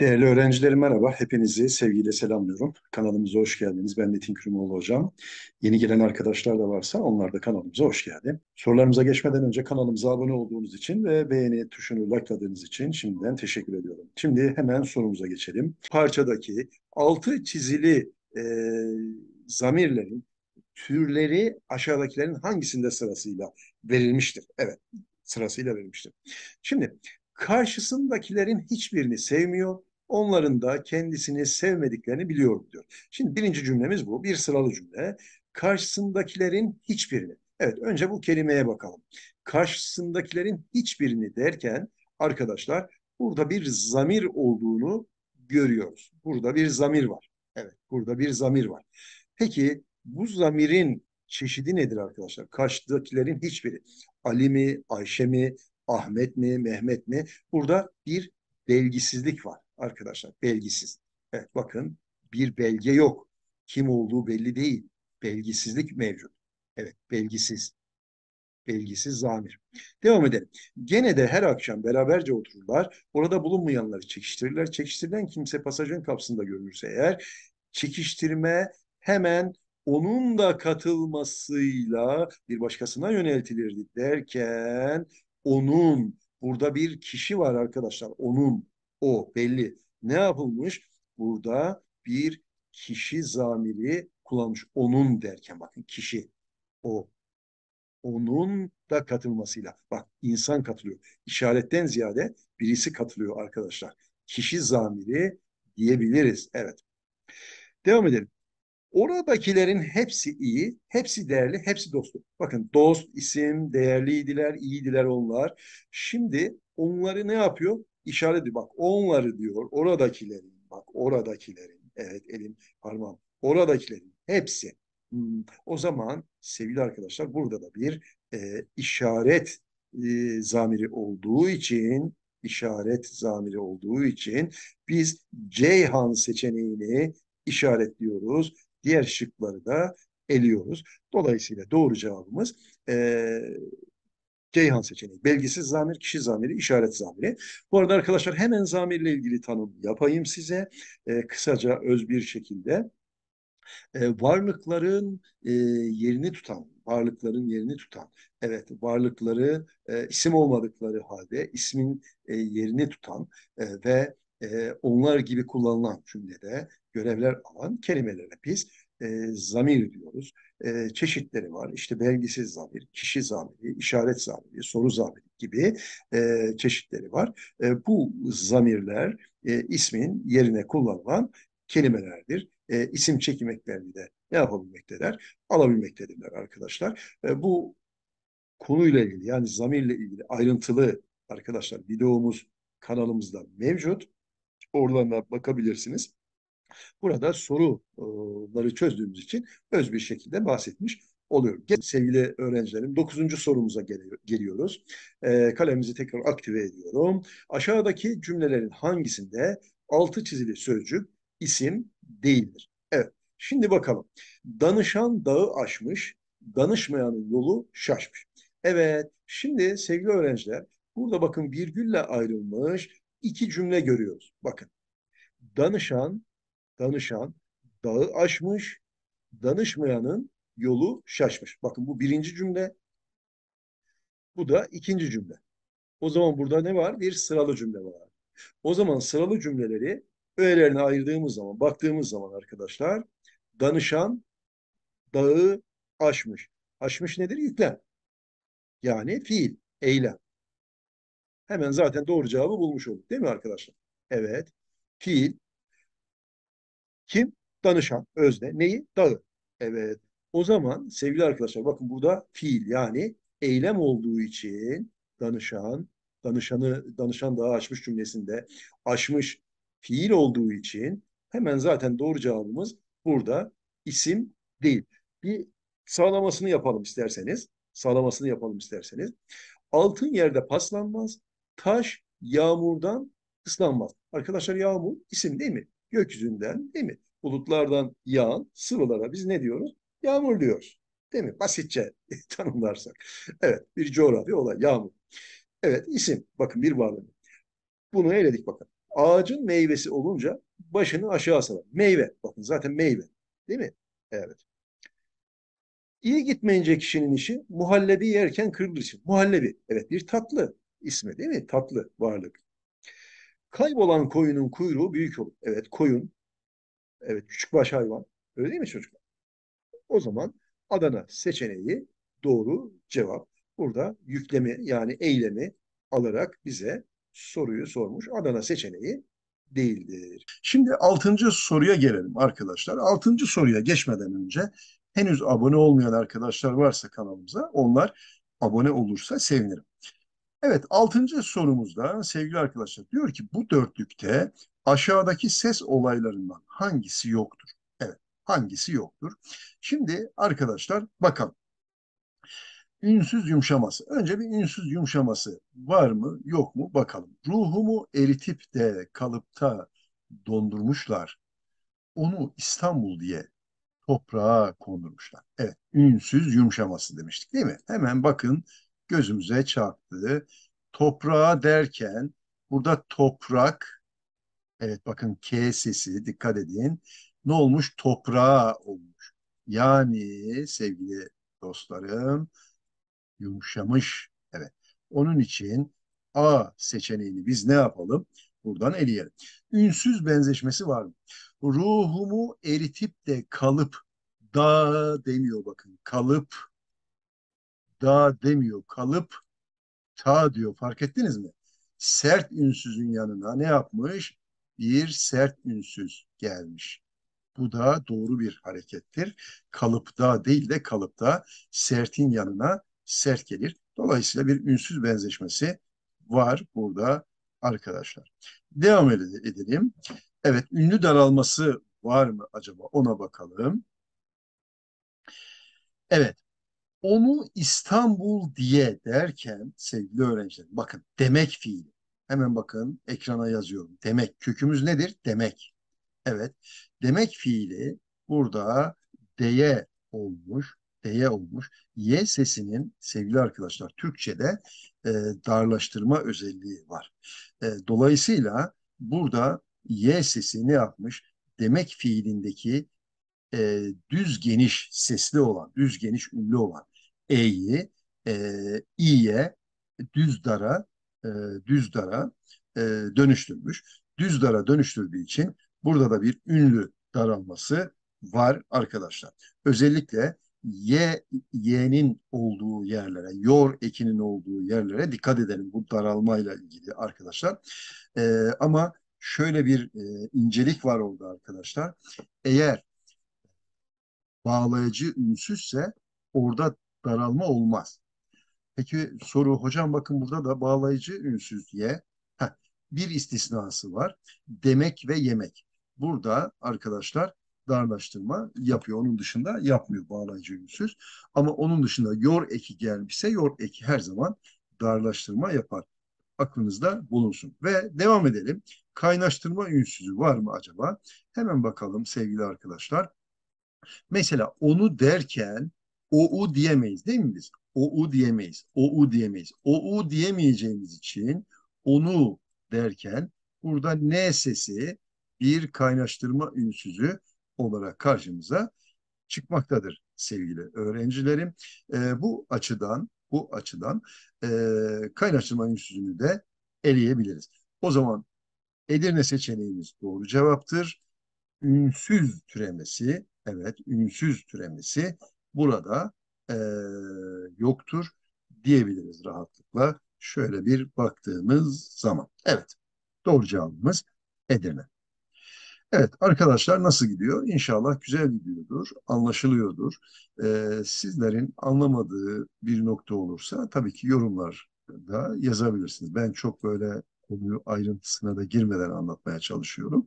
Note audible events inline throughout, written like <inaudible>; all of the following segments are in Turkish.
Değerli öğrencilerim merhaba. Hepinizi sevgiyle selamlıyorum. Kanalımıza hoş geldiniz. Ben Metin Kürümoğlu hocam. Yeni gelen arkadaşlar da varsa onlar da kanalımıza hoş geldi. Sorularımıza geçmeden önce kanalımıza abone olduğunuz için ve beğeni tuşunu likeladığınız için şimdiden teşekkür ediyorum. Şimdi hemen sorumuza geçelim. Parçadaki altı çizili e, zamirlerin türleri aşağıdakilerin hangisinde sırasıyla verilmiştir? Evet sırasıyla verilmiştir. Şimdi karşısındakilerin hiçbirini sevmiyor Onların da kendisini sevmediklerini biliyorum diyor. Şimdi birinci cümlemiz bu. Bir sıralı cümle. Karşısındakilerin hiçbirini. Evet önce bu kelimeye bakalım. Karşısındakilerin hiçbirini derken arkadaşlar burada bir zamir olduğunu görüyoruz. Burada bir zamir var. Evet burada bir zamir var. Peki bu zamirin çeşidi nedir arkadaşlar? Karşıdakilerin hiçbiri. Ali mi, Ayşe mi, Ahmet mi, Mehmet mi? Burada bir belgisizlik var arkadaşlar. Belgisiz. Evet bakın bir belge yok. Kim olduğu belli değil. Belgisizlik mevcut. Evet belgisiz. Belgisiz zamir. Devam edelim. Gene de her akşam beraberce otururlar. Orada bulunmayanları çekiştirirler. Çekiştirilen kimse pasajın kapsında görürse eğer çekiştirme hemen onun da katılmasıyla bir başkasına yöneltilirdi derken onun burada bir kişi var arkadaşlar onun o belli. Ne yapılmış? Burada bir kişi zamiri kullanmış. Onun derken bakın kişi o. Onun da katılmasıyla. Bak insan katılıyor. İşaretten ziyade birisi katılıyor arkadaşlar. Kişi zamiri diyebiliriz. Evet. Devam edelim. Oradakilerin hepsi iyi, hepsi değerli, hepsi dostu. Bakın dost, isim, değerliydiler, iyiydiler onlar. Şimdi onları ne yapıyor? işaret ediyor. Bak onları diyor oradakilerin bak oradakilerin evet elim parmağım oradakilerin hepsi. Hmm. O zaman sevgili arkadaşlar burada da bir e, işaret e, zamiri olduğu için işaret zamiri olduğu için biz Ceyhan seçeneğini işaretliyoruz. Diğer şıkları da eliyoruz. Dolayısıyla doğru cevabımız e, Ceyhan seçeneği. Belgisiz zamir, kişi zamiri, işaret zamiri. Bu arada arkadaşlar hemen zamirle ilgili tanım yapayım size. E, kısaca öz bir şekilde. E, varlıkların e, yerini tutan, varlıkların yerini tutan, evet varlıkları e, isim olmadıkları halde ismin e, yerini tutan e, ve e, onlar gibi kullanılan cümlede görevler alan kelimelere biz e, zamir diyoruz. E, çeşitleri var. İşte belgisiz zamir, kişi zamiri, işaret zamiri, soru zamiri gibi e, çeşitleri var. E, bu zamirler e, ismin yerine kullanılan kelimelerdir. E, isim çekim de ne yapabilmekteler? Alabilmektedirler arkadaşlar. E, bu konuyla ilgili yani zamirle ilgili ayrıntılı arkadaşlar videomuz kanalımızda mevcut. Oradan da bakabilirsiniz. Burada soruları çözdüğümüz için öz bir şekilde bahsetmiş oluyorum. Sevgili öğrencilerim, dokuzuncu sorumuza geliyoruz. Ee, kalemimizi tekrar aktive ediyorum. Aşağıdaki cümlelerin hangisinde altı çizili sözcük isim değildir? Evet, şimdi bakalım. Danışan dağı aşmış, danışmayanın yolu şaşmış. Evet, şimdi sevgili öğrenciler, burada bakın virgülle ayrılmış iki cümle görüyoruz. Bakın, danışan danışan dağı aşmış, danışmayanın yolu şaşmış. Bakın bu birinci cümle. Bu da ikinci cümle. O zaman burada ne var? Bir sıralı cümle var. O zaman sıralı cümleleri öğelerine ayırdığımız zaman, baktığımız zaman arkadaşlar danışan dağı aşmış. Aşmış nedir? Yüklem. Yani fiil, eylem. Hemen zaten doğru cevabı bulmuş olduk değil mi arkadaşlar? Evet. Fiil, kim? Danışan, özne. Neyi? Dağı. Evet. O zaman sevgili arkadaşlar bakın burada fiil yani eylem olduğu için danışan, danışanı danışan daha açmış cümlesinde açmış fiil olduğu için hemen zaten doğru cevabımız burada isim değil. Bir sağlamasını yapalım isterseniz. Sağlamasını yapalım isterseniz. Altın yerde paslanmaz, taş yağmurdan ıslanmaz. Arkadaşlar yağmur isim değil mi? gökyüzünden değil mi? Bulutlardan yağan sıvılara biz ne diyoruz? Yağmur diyoruz. Değil mi? Basitçe <laughs> tanımlarsak. Evet bir coğrafya olay yağmur. Evet isim bakın bir varlığı. Bunu eledik bakın. Ağacın meyvesi olunca başını aşağı salar. Meyve bakın zaten meyve değil mi? Evet. İyi gitmeyince kişinin işi muhallebi yerken kırılır için. Muhallebi evet bir tatlı ismi değil mi? Tatlı varlık. Kaybolan koyunun kuyruğu büyük olur. Evet koyun. Evet küçük baş hayvan. Öyle değil mi çocuklar? O zaman Adana seçeneği doğru cevap. Burada yüklemi yani eylemi alarak bize soruyu sormuş. Adana seçeneği değildir. Şimdi altıncı soruya gelelim arkadaşlar. Altıncı soruya geçmeden önce henüz abone olmayan arkadaşlar varsa kanalımıza onlar abone olursa sevinirim. Evet, altıncı sorumuzda sevgili arkadaşlar diyor ki bu dörtlükte aşağıdaki ses olaylarından hangisi yoktur? Evet, hangisi yoktur? Şimdi arkadaşlar bakalım. Ünsüz yumuşaması. Önce bir ünsüz yumuşaması var mı yok mu bakalım. Ruhumu eritip de kalıpta dondurmuşlar. Onu İstanbul diye toprağa kondurmuşlar. Evet, ünsüz yumuşaması demiştik değil mi? Hemen bakın gözümüze çarptı. Toprağa derken burada toprak, evet bakın K sesi dikkat edin, ne olmuş? Toprağa olmuş. Yani sevgili dostlarım yumuşamış. Evet. Onun için A seçeneğini biz ne yapalım? Buradan eleyelim. Ünsüz benzeşmesi var mı? Ruhumu eritip de kalıp da demiyor bakın. Kalıp da demiyor. Kalıp ta diyor. Fark ettiniz mi? Sert ünsüzün yanına ne yapmış? Bir sert ünsüz gelmiş. Bu da doğru bir harekettir. Kalıpta değil de kalıpta sertin yanına sert gelir. Dolayısıyla bir ünsüz benzeşmesi var burada arkadaşlar. Devam edelim. Evet ünlü daralması var mı acaba ona bakalım. Evet onu İstanbul diye derken sevgili öğrenciler bakın demek fiili. Hemen bakın ekrana yazıyorum. Demek kökümüz nedir? Demek. Evet. Demek fiili burada deye olmuş. D'ye olmuş. Y sesinin sevgili arkadaşlar Türkçe'de e, darlaştırma özelliği var. E, dolayısıyla burada Y sesi ne yapmış? Demek fiilindeki e, düz geniş sesli olan, düz geniş ünlü olan E'yi e, İ'ye düz dara e, düz dara e, dönüştürmüş. Düz dara dönüştürdüğü için burada da bir ünlü daralması var arkadaşlar. Özellikle Y, Y'nin olduğu yerlere, yor ekinin olduğu yerlere dikkat edelim bu daralmayla ilgili arkadaşlar. E, ama şöyle bir e, incelik var orada arkadaşlar. Eğer bağlayıcı ünsüzse orada daralma olmaz. Peki soru hocam bakın burada da bağlayıcı ünsüz diye Heh, bir istisnası var. Demek ve yemek. Burada arkadaşlar darlaştırma yapıyor. Onun dışında yapmıyor bağlayıcı ünsüz. Ama onun dışında yor eki gelmişse yor eki her zaman darlaştırma yapar. Aklınızda bulunsun. Ve devam edelim. Kaynaştırma ünsüzü var mı acaba? Hemen bakalım sevgili arkadaşlar. Mesela onu derken OU diyemeyiz değil mi biz? OU diyemeyiz. OU diyemeyiz. OU diyemeyeceğimiz için onu derken burada N sesi bir kaynaştırma ünsüzü olarak karşımıza çıkmaktadır sevgili öğrencilerim. E, bu açıdan bu açıdan e, kaynaştırma ünsüzünü de eleyebiliriz. O zaman Edirne seçeneğimiz doğru cevaptır. Ünsüz türemesi, evet ünsüz türemesi burada e, yoktur diyebiliriz rahatlıkla. Şöyle bir baktığımız zaman. Evet doğru cevabımız Edirne. Evet arkadaşlar nasıl gidiyor? İnşallah güzel gidiyordur, anlaşılıyordur. Ee, sizlerin anlamadığı bir nokta olursa tabii ki yorumlar da yazabilirsiniz. Ben çok böyle konuyu ayrıntısına da girmeden anlatmaya çalışıyorum.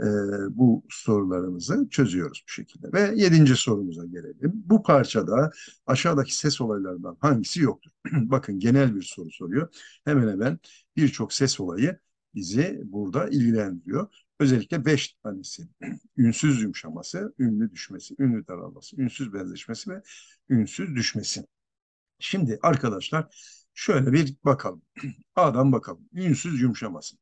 E, bu sorularımızı çözüyoruz bu şekilde. Ve yedinci sorumuza gelelim. Bu parçada aşağıdaki ses olaylarından hangisi yoktur? <clears throat> Bakın genel bir soru soruyor. Hemen hemen birçok ses olayı bizi burada ilgilendiriyor. Özellikle beş tanesi <clears throat> ünsüz yumuşaması, ünlü düşmesi, ünlü daralması, ünsüz benzeşmesi ve ünsüz düşmesi. Şimdi arkadaşlar Şöyle bir bakalım. <clears throat> A'dan bakalım. Ünsüz yumuşamasın.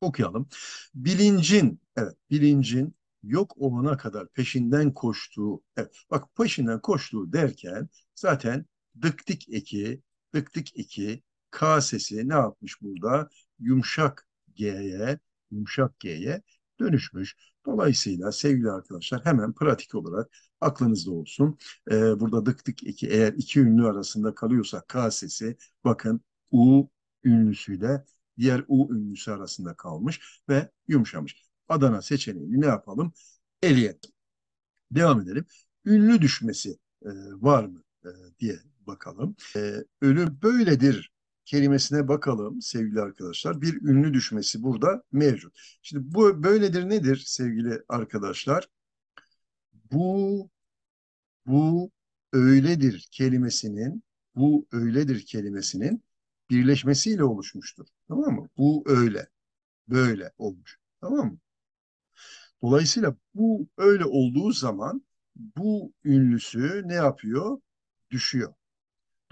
Okuyalım. Bilincin, evet bilincin yok olana kadar peşinden koştuğu, evet, bak peşinden koştuğu derken zaten dıktik eki, dıktik eki, K sesi ne yapmış burada? Yumuşak G'ye, yumuşak G'ye dönüşmüş. Dolayısıyla sevgili arkadaşlar hemen pratik olarak aklınızda olsun. E, burada dık dık iki eğer iki ünlü arasında kalıyorsa K sesi bakın U ünlüsüyle diğer U ünlüsü arasında kalmış ve yumuşamış. Adana seçeneğini ne yapalım? Eleyelim. Devam edelim. Ünlü düşmesi e, var mı e, diye bakalım. E, ölüm böyledir kelimesine bakalım sevgili arkadaşlar. Bir ünlü düşmesi burada mevcut. Şimdi bu böyledir nedir sevgili arkadaşlar? bu bu öyledir kelimesinin bu öyledir kelimesinin birleşmesiyle oluşmuştur. Tamam mı? Bu öyle. Böyle olmuş. Tamam mı? Dolayısıyla bu öyle olduğu zaman bu ünlüsü ne yapıyor? Düşüyor.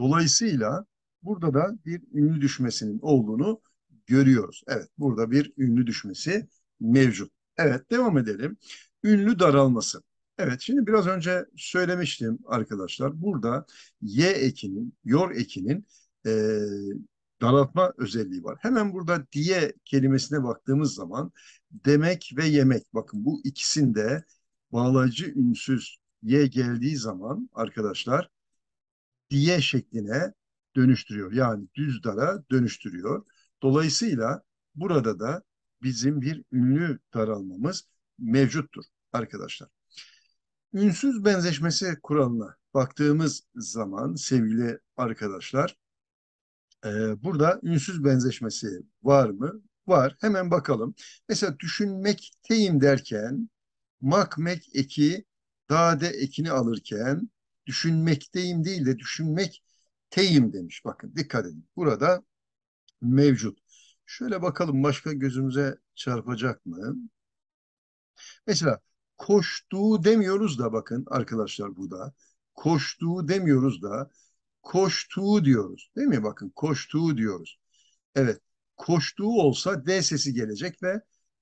Dolayısıyla burada da bir ünlü düşmesinin olduğunu görüyoruz. Evet burada bir ünlü düşmesi mevcut. Evet devam edelim. Ünlü daralması. Evet şimdi biraz önce söylemiştim arkadaşlar. Burada Y ekinin, yor ekinin e, daraltma özelliği var. Hemen burada diye kelimesine baktığımız zaman demek ve yemek. Bakın bu ikisinde bağlayıcı ünsüz y geldiği zaman arkadaşlar diye şekline dönüştürüyor. Yani düz dara dönüştürüyor. Dolayısıyla burada da bizim bir ünlü daralmamız mevcuttur arkadaşlar. Ünsüz benzeşmesi kuralına baktığımız zaman sevgili arkadaşlar, e, burada ünsüz benzeşmesi var mı? Var. Hemen bakalım. Mesela düşünmekteyim derken makmek eki dade ekini alırken düşünmekteyim değil de düşünmek teyim demiş. Bakın dikkat edin. Burada mevcut. Şöyle bakalım başka gözümüze çarpacak mı? Mesela koştuğu demiyoruz da bakın arkadaşlar bu da. Koştuğu demiyoruz da koştuğu diyoruz. Değil mi? Bakın koştuğu diyoruz. Evet. Koştuğu olsa D sesi gelecek ve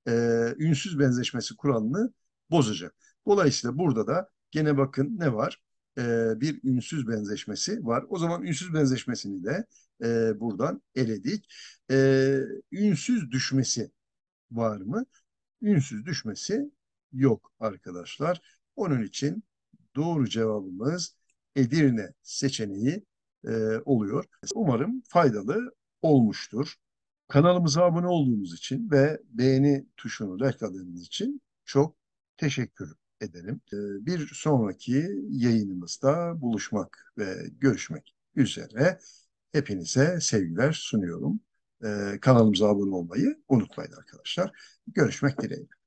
e, ünsüz benzeşmesi kuralını bozacak. Dolayısıyla burada da gene bakın ne var? E, bir ünsüz benzeşmesi var. O zaman ünsüz benzeşmesini de e, buradan eledik. E, ünsüz düşmesi var mı? Ünsüz düşmesi yok arkadaşlar. Onun için doğru cevabımız Edirne seçeneği e, oluyor. Umarım faydalı olmuştur. Kanalımıza abone olduğunuz için ve beğeni tuşunu rekladığınız için çok teşekkür ederim. E, bir sonraki yayınımızda buluşmak ve görüşmek üzere hepinize sevgiler sunuyorum. E, kanalımıza abone olmayı unutmayın arkadaşlar. Görüşmek dileğiyle.